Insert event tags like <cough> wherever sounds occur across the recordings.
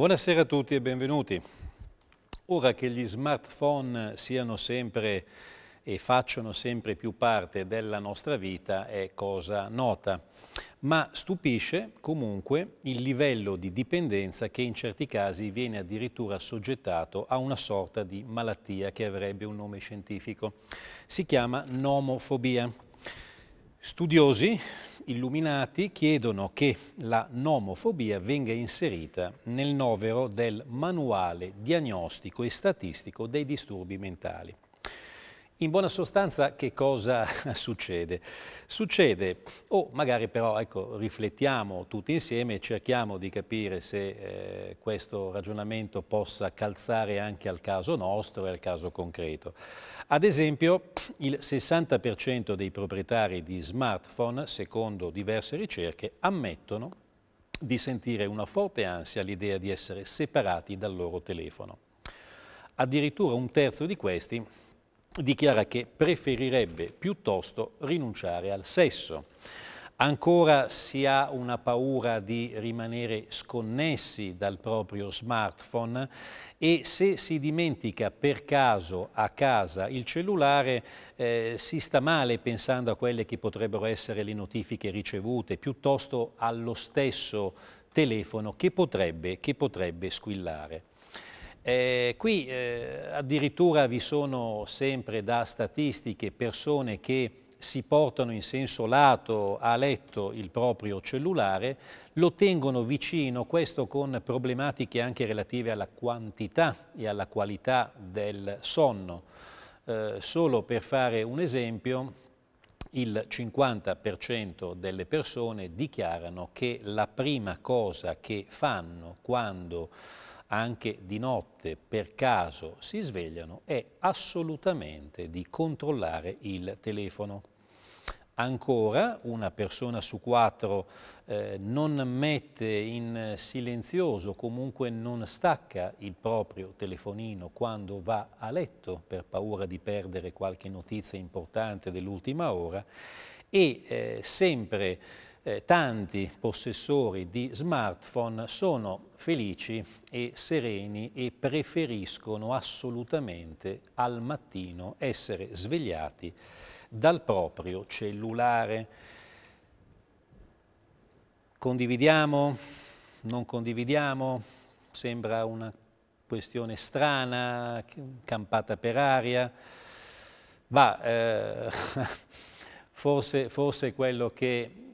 Buonasera a tutti e benvenuti. Ora che gli smartphone siano sempre e facciano sempre più parte della nostra vita è cosa nota, ma stupisce comunque il livello di dipendenza che in certi casi viene addirittura soggettato a una sorta di malattia che avrebbe un nome scientifico. Si chiama nomofobia. Studiosi illuminati chiedono che la nomofobia venga inserita nel novero del manuale diagnostico e statistico dei disturbi mentali. In buona sostanza che cosa <laughs> succede? Succede, o magari però ecco, riflettiamo tutti insieme e cerchiamo di capire se eh, questo ragionamento possa calzare anche al caso nostro e al caso concreto. Ad esempio il 60% dei proprietari di smartphone, secondo diverse ricerche, ammettono di sentire una forte ansia all'idea di essere separati dal loro telefono. Addirittura un terzo di questi dichiara che preferirebbe piuttosto rinunciare al sesso. Ancora si ha una paura di rimanere sconnessi dal proprio smartphone e se si dimentica per caso a casa il cellulare eh, si sta male pensando a quelle che potrebbero essere le notifiche ricevute piuttosto allo stesso telefono che potrebbe, che potrebbe squillare. Eh, qui eh, addirittura vi sono sempre da statistiche persone che si portano in senso lato a letto il proprio cellulare, lo tengono vicino, questo con problematiche anche relative alla quantità e alla qualità del sonno. Eh, solo per fare un esempio, il 50% delle persone dichiarano che la prima cosa che fanno quando anche di notte per caso si svegliano è assolutamente di controllare il telefono. Ancora una persona su quattro eh, non mette in silenzioso, comunque non stacca il proprio telefonino quando va a letto per paura di perdere qualche notizia importante dell'ultima ora e eh, sempre eh, tanti possessori di smartphone sono felici e sereni e preferiscono assolutamente al mattino essere svegliati dal proprio cellulare. Condividiamo? Non condividiamo? Sembra una questione strana, campata per aria. Ma eh, <laughs> forse, forse quello che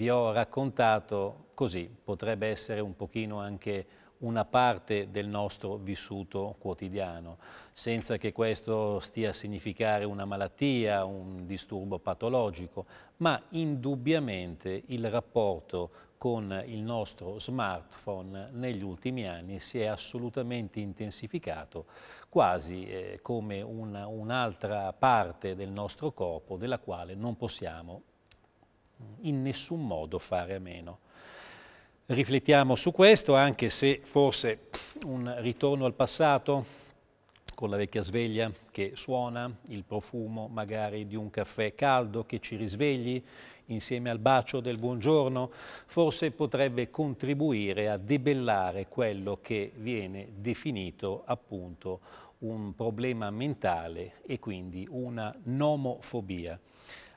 vi ho raccontato così, potrebbe essere un pochino anche una parte del nostro vissuto quotidiano, senza che questo stia a significare una malattia, un disturbo patologico, ma indubbiamente il rapporto con il nostro smartphone negli ultimi anni si è assolutamente intensificato, quasi eh, come un'altra un parte del nostro corpo della quale non possiamo in nessun modo fare a meno. Riflettiamo su questo, anche se forse un ritorno al passato con la vecchia sveglia che suona, il profumo magari di un caffè caldo che ci risvegli insieme al bacio del buongiorno, forse potrebbe contribuire a debellare quello che viene definito appunto un problema mentale e quindi una nomofobia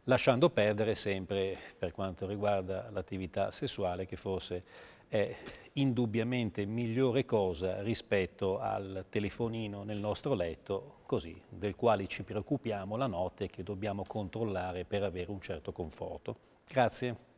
lasciando perdere sempre per quanto riguarda l'attività sessuale che forse è indubbiamente migliore cosa rispetto al telefonino nel nostro letto, così, del quale ci preoccupiamo la notte e che dobbiamo controllare per avere un certo conforto. Grazie.